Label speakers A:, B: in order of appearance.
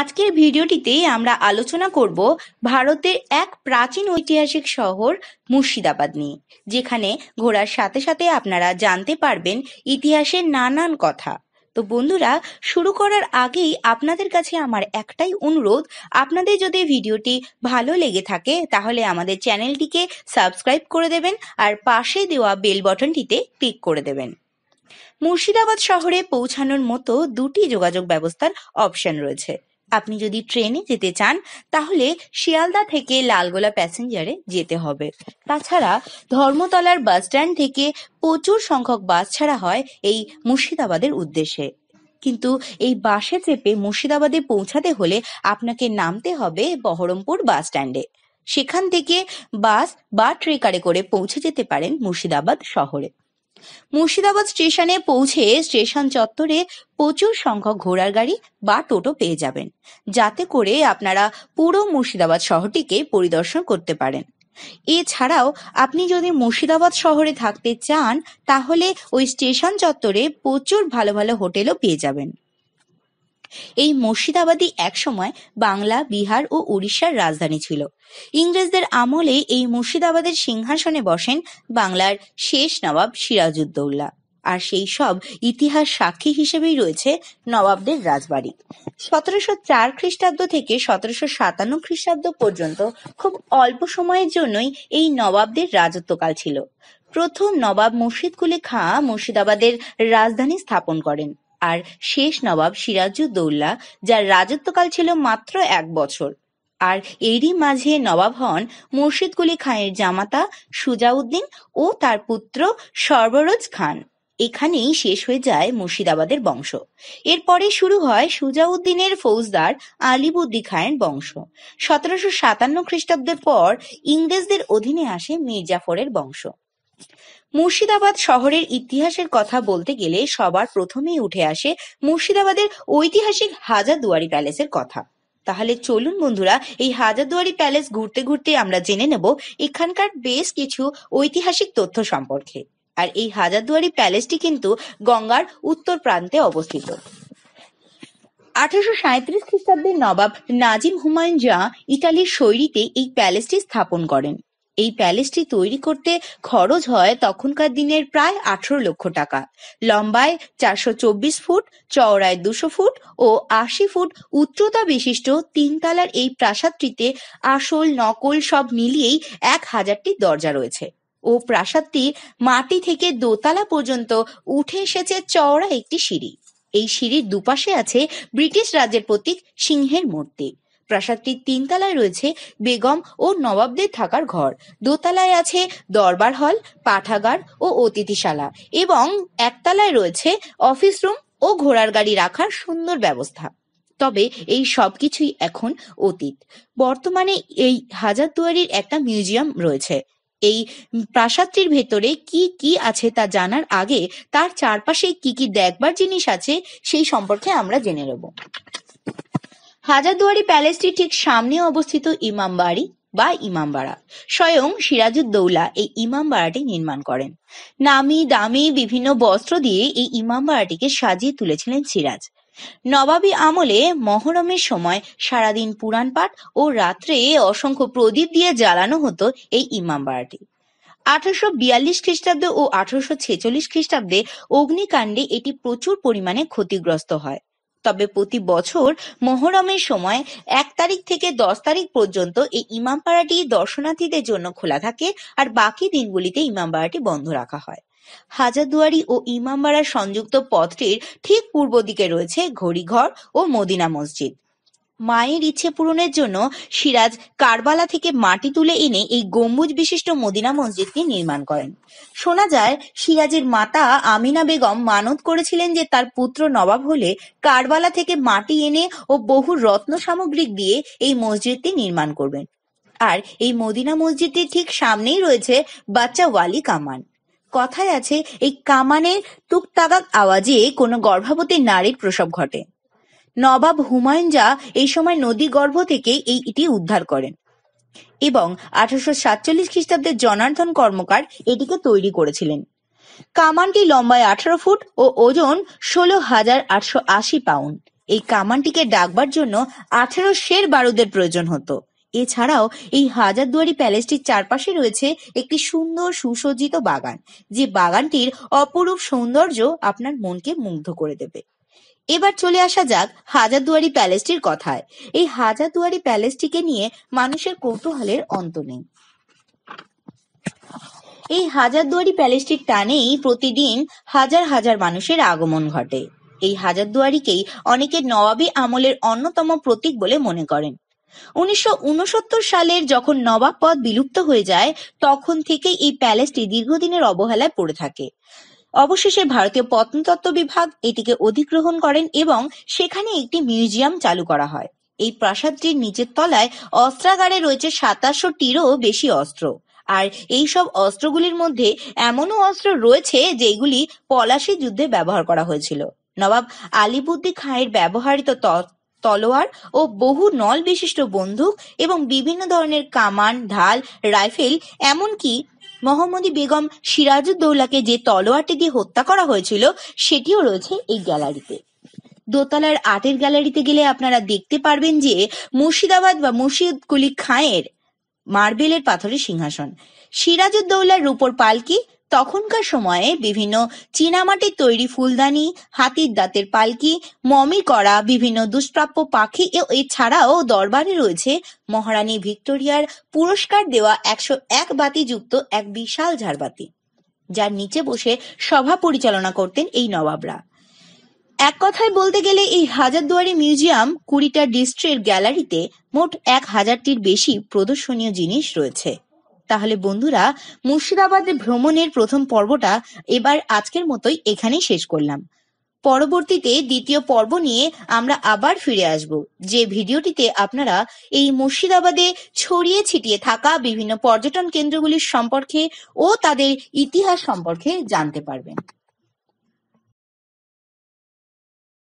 A: আজকের ভিডিওটিতে আমরা আলোচনা করব ভারতের এক প্রাচীন ঐতিহাসিক শহর মুর্শিদাবাদ নিয়ে যেখানে ঘোরার সাথে সাথে আপনারা জানতে পারবেন ইতিহাসের নানান কথা তো বন্ধুরা শুরু করার আগেই আপনাদের কাছে আমার একটাই অনুরোধ আপনাদের যদি ভিডিওটি ভালো লেগে থাকে তাহলে আমাদের চ্যানেলটিকে সাবস্ক্রাইব করে দেবেন আর পাশে দেওয়া বেল বটনটিতে ক্লিক করে দেবেন মুর্শিদাবাদ শহরে পৌঁছানোর মতো দুটি যোগাযোগ ব্যবস্থার অপশন রয়েছে আপনি যদি ট্রেনে যেতে চান তাহলে শিয়ালদা থেকে লালগোলা প্যাসেঞ্জারে যেতে হবে তাছাড়া ধর্মতলার বাস স্ট্যান্ড থেকে প্রচুর সংখ্যক বাস ছাড়া হয় এই মুর্শিদাবাদের উদ্দেশ্যে কিন্তু এই বাসে চেপে মুর্শিদাবাদে পৌঁছাতে হলে আপনাকে নামতে হবে বহরমপুর বাস স্ট্যান্ডে সেখান থেকে বাস বা ট্রেকারে করে পৌঁছে যেতে পারেন মুর্শিদাবাদ শহরে মুর্শিদাবাদ স্টেশনে পৌঁছে স্টেশন চত্বরে প্রচুর সংখ্যক ঘোড়ার গাড়ি বা টোটো পেয়ে যাবেন যাতে করে আপনারা পুরো মুর্শিদাবাদ শহরটিকে পরিদর্শন করতে পারেন এছাড়াও আপনি যদি মুর্শিদাবাদ শহরে থাকতে চান তাহলে ওই স্টেশন চত্বরে প্রচুর ভালো ভালো হোটেলও পেয়ে যাবেন এই মুর্শিদাবাদই একসময় বাংলা, বিহার ও উড়িষ্যার রাজধানী ছিল। ইংরেজদের আমলে এই মুর্শিদাবাদের সিংহাসনে বসেন বাংলার শেষ নবাব সিরাজউদ্দৌলা। আর সেই সব ইতিহাস সাক্ষী হিসেবেই রয়েছে নবাবদের রাজবাড়ি সতেরোশো চার খ্রিস্টাব্দ থেকে সতেরোশো সাতান্ন খ্রিস্টাব্দ পর্যন্ত খুব অল্প সময়ের জন্যই এই নবাবদের রাজত্বকাল ছিল প্রথম নবাব মুর্শিদ কুলি খাঁ মুর্শিদাবাদের রাজধানী স্থাপন করেন আর শেষ নবাব সিরাজউদ্দৌলা যার রাজত্বকাল ছিল মাত্র এক বছর আর এরই মাঝে নবাব হন মুর্শিদ কুলি খানের জামাতা সুজাউদ্দিন ও তার পুত্র সর্বরোজ খান এখানেই শেষ হয়ে যায় মুর্শিদাবাদের বংশ এরপরে শুরু হয় সুজাউদ্দিনের ফৌজদার আলিবুদ্দি খায়ের বংশ সতেরোশো সাতান্ন খ্রিস্টাব্দের পর ইংরেজদের অধীনে আসে মির্জাফরের বংশ মুর্শিদাবাদ শহরের ইতিহাসের কথা বলতে গেলে সবার প্রথমেই উঠে আসে মুর্শিদাবাদের ঐতিহাসিক হাজারদুয়ারি প্যালেসের কথা তাহলে চলুন বন্ধুরা এই হাজারদুয়ারি প্যালেস ঘুরতে ঘুরতে আমরা জেনে নেব এখানকার বেশ কিছু ঐতিহাসিক তথ্য সম্পর্কে আর এই হাজারদুয়ারি প্যালেসটি কিন্তু গঙ্গার উত্তর প্রান্তে অবস্থিত আঠারোশো সাঁত্রিশ খ্রিস্টাব্দে নবাব নাজিম হুমায়ুন জাঁ ইটালির শৈরীতে এই প্যালেসটি স্থাপন করেন এই প্যালেসটি তৈরি করতে খরচ হয় তখনকার দিনের প্রায় আঠারো লক্ষ টাকা লম্বায় চারশো চব্বিশ ফুট চওড়ায় দুশো ফুট ও আশি ফুট উচ্চতা বিশিষ্ট তিনতলার এই প্রাসাদটিতে আসল নকল সব মিলিয়েই এক হাজারটি দরজা রয়েছে ও প্রাসাদটি মাটি থেকে দোতলা পর্যন্ত উঠে এসেছে চওড়া একটি সিঁড়ি এই সিঁড়ির দুপাশে আছে ব্রিটিশ রাজের প্রতীক সিংহের মূর্তি প্রাসাদটির তিনতলায় রয়েছে বেগম ও নবাবদের থাকার ঘর দোতলায় আছে দরবার হল পাঠাগার ও অতিথিশালা এবং একতলায় রয়েছে অফিস রুম ও ঘোড়ার গাড়ি রাখার সুন্দর ব্যবস্থা তবে এই সব কিছুই এখন অতীত বর্তমানে এই হাজারদুয়ারির একটা মিউজিয়াম রয়েছে এই প্রাসাদটির ভেতরে কি কি আছে তা জানার আগে তার চারপাশে কি কি দেখবার জিনিস আছে সেই সম্পর্কে আমরা জেনে নেব হাজারদুয়ারি প্যালেসটি ঠিক সামনে অবস্থিত ইমামবাড়ি বা ইমামবাড়া স্বয়ং সিরাজউদ্দৌলা এই ইমামবাড়াটি নির্মাণ করেন নামি দামি বিভিন্ন বস্ত্র দিয়ে এই ইমামবাড়াটিকে সাজিয়ে তুলেছিলেন সিরাজ নবাবী আমলে মহরমের সময় সারাদিন পুরাণ পাঠ ও রাত্রে অসংখ্য প্রদীপ দিয়ে জ্বালানো হতো এই ইমামবাড়াটি আঠারোশো বিয়াল্লিশ খ্রিস্টাব্দে ও আঠারোশো ছেচল্লিশ খ্রিস্টাব্দে অগ্নিকাণ্ডে এটি প্রচুর পরিমাণে ক্ষতিগ্রস্ত হয় তবে প্রতি বছর মহরমের সময় এক তারিখ থেকে দশ তারিখ পর্যন্ত এই ইমামপাড়াটি দর্শনার্থীদের জন্য খোলা থাকে আর বাকি দিনগুলিতে ইমামবাড়াটি বন্ধ রাখা হয় হাজারদুয়ারি ও ইমামবাড়া সংযুক্ত পথটির ঠিক পূর্ব দিকে রয়েছে ঘড়িঘর ও মদিনা মসজিদ মায়ের ইচ্ছে পূরণের জন্য সিরাজ কারবালা থেকে মাটি তুলে এনে এই গম্বুজ বিশিষ্ট মদিনা মসজিদটি নির্মাণ করেন শোনা যায় সিরাজের মাতা আমিনা বেগম মানত করেছিলেন যে তার পুত্র নবাব হলে কারবালা থেকে মাটি এনে ও বহু রত্ন সামগ্রী দিয়ে এই মসজিদটি নির্মাণ করবেন আর এই মদিনা মসজিদটির ঠিক সামনেই রয়েছে বাচ্চা ওয়ালি কামান কথায় আছে এই কামানের টুকতাগাক আওয়াজে কোনো গর্ভবতী নারীর প্রসব ঘটে নবাব হুমায়ুন যা এই সময় নদী গর্ভ থেকে এই ইটি উদ্ধার করেন এবং আঠারোশো সাতচল্লিশ খ্রিস্টাব্দে জনার্দন কর্মকার এটিকে তৈরি করেছিলেন কামানটি লম্বায় আঠারো ফুট ও ওজন ষোলো হাজার আটশো আশি পাউন্ড এই কামানটিকে ডাকবার জন্য আঠেরো শের বারুদের প্রয়োজন হতো এছাড়াও এই হাজারদুয়ারি প্যালেসটির চারপাশে রয়েছে একটি সুন্দর সুসজ্জিত বাগান যে বাগানটির অপরূপ সৌন্দর্য আপনার মনকে মুগ্ধ করে দেবে এবার চলে আসা যাক হাজারদুয়ারি প্যালেসটির কথায় এই হাজারদুয়ারি প্যালেসটিকে নিয়ে মানুষের কৌতূহলের অন্ত নেই এই হাজারদুয়ারি প্যালেসটির টানেই প্রতিদিন হাজার হাজার মানুষের আগমন ঘটে এই হাজারদুয়ারিকেই অনেকে নবাবী আমলের অন্যতম প্রতীক বলে মনে করেন উনিশশো সালের যখন নবাব পদ বিলুপ্ত হয়ে যায় তখন থেকেই এই প্যালেসটি দীর্ঘদিনের অবহেলায় পড়ে থাকে অবশেষে ভারতীয় প্রত্নতত্ত্ব বিভাগ এটিকে অধিগ্রহণ করেন এবং সেখানে একটি মিউজিয়াম চালু করা হয়। এই প্রাসাদটির নিচের তলায় অস্ত্রাগারে রয়েছে টিরও বেশি অস্ত্র। আর এই সব অস্ত্রগুলির মধ্যে এমনও অস্ত্র রয়েছে যেগুলি পলাশী যুদ্ধে ব্যবহার করা হয়েছিল। নবাব আলিবুদ্দি খাঁয়ের ব্যবহৃত তলোয়ার ও বহু নল বিশিষ্ট বন্দুক এবং বিভিন্ন ধরনের কামান ঢাল রাইফেল এমনকি মহম্মদী বেগম সিরাজউদ্দৌলাকে যে তলোয়ারটি দিয়ে হত্যা করা হয়েছিল সেটিও রয়েছে এই গ্যালারিতে দোতলার আর্টের গ্যালারিতে গেলে আপনারা দেখতে পারবেন যে মুর্শিদাবাদ বা মুর্শিদ কুলি খাঁয়ের মার্বেলের পাথরের সিংহাসন সিরাজউদ্দৌলার রূপর পালকি তখনকার সময়ে বিভিন্ন চীনামাটির তৈরি ফুলদানি হাতির দাঁতের পালকি মমি করা বিভিন্ন দুষ্প্রাপ্য পাখি এছাড়াও দরবারে রয়েছে মহারানী ভিক্টোরিয়ার পুরস্কার দেওয়া একশো এক বাতি যুক্ত এক বিশাল ঝাড়বাতি যার নিচে বসে সভা পরিচালনা করতেন এই নবাবরা এক কথায় বলতে গেলে এই হাজারদুয়ারি মিউজিয়াম কুড়িটা ডিস্ট্রিক্ট গ্যালারিতে মোট এক হাজারটির বেশি প্রদর্শনীয় জিনিস রয়েছে তাহলে বন্ধুরা মুর্শিদাবাদে ভ্রমণের প্রথম পর্বটা এবার আজকের মতোই এখানেই শেষ করলাম পরবর্তীতে দ্বিতীয় পর্ব নিয়ে আমরা আবার ফিরে আসব যে ভিডিওটিতে আপনারা এই মুর্শিদাবাদে ছড়িয়ে ছিটিয়ে থাকা বিভিন্ন পর্যটন কেন্দ্রগুলির সম্পর্কে ও তাদের ইতিহাস সম্পর্কে জানতে পারবেন